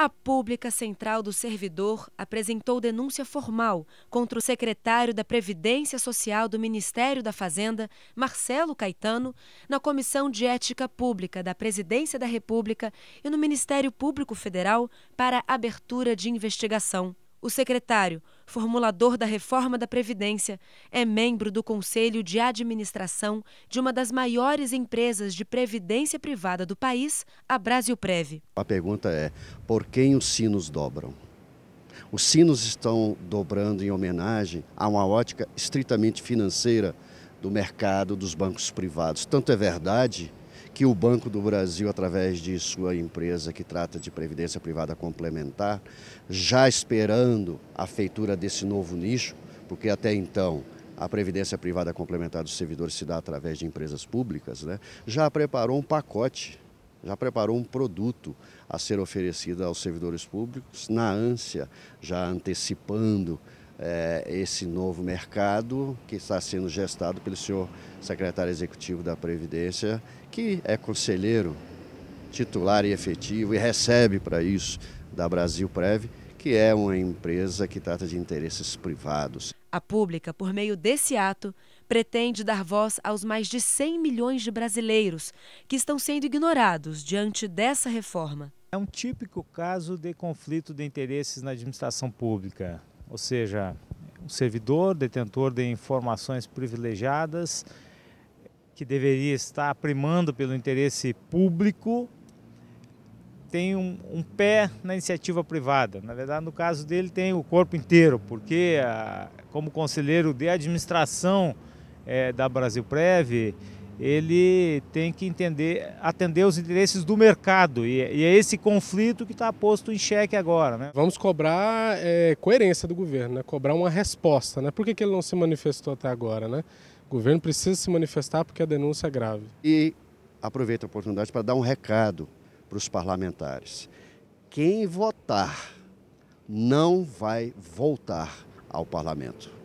A Pública Central do Servidor apresentou denúncia formal contra o secretário da Previdência Social do Ministério da Fazenda, Marcelo Caetano, na Comissão de Ética Pública da Presidência da República e no Ministério Público Federal para abertura de investigação. O secretário, formulador da reforma da Previdência, é membro do Conselho de Administração de uma das maiores empresas de previdência privada do país, a Brasilprev. A pergunta é: por quem os sinos dobram? Os sinos estão dobrando em homenagem a uma ótica estritamente financeira do mercado dos bancos privados. Tanto é verdade que o Banco do Brasil, através de sua empresa que trata de previdência privada complementar, já esperando a feitura desse novo nicho, porque até então a previdência privada complementar dos servidores se dá através de empresas públicas, né, já preparou um pacote, já preparou um produto a ser oferecido aos servidores públicos na ânsia, já antecipando é, esse novo mercado que está sendo gestado pelo senhor secretário executivo da Previdência, que é conselheiro titular e efetivo e recebe para isso da Brasil Prev, que é uma empresa que trata de interesses privados. A pública, por meio desse ato, pretende dar voz aos mais de 100 milhões de brasileiros que estão sendo ignorados diante dessa reforma. É um típico caso de conflito de interesses na administração pública ou seja, um servidor detentor de informações privilegiadas que deveria estar primando pelo interesse público tem um, um, pé na iniciativa privada. Na verdade, no caso dele, tem o corpo inteiro, porque ah, como conselheiro de administração é, da Brasilprev, ele tem que entender, atender os interesses do mercado. E, é esse conflito que está posto em xeque agora. Né? Vamos cobrar é, coerência do governo, né? cobrar uma resposta. Né? Por que, que ele não se manifestou até agora? Né? O governo precisa se manifestar porque a denúncia é grave. E aproveito a oportunidade para dar um recado para os parlamentares. Quem votar não vai voltar ao parlamento.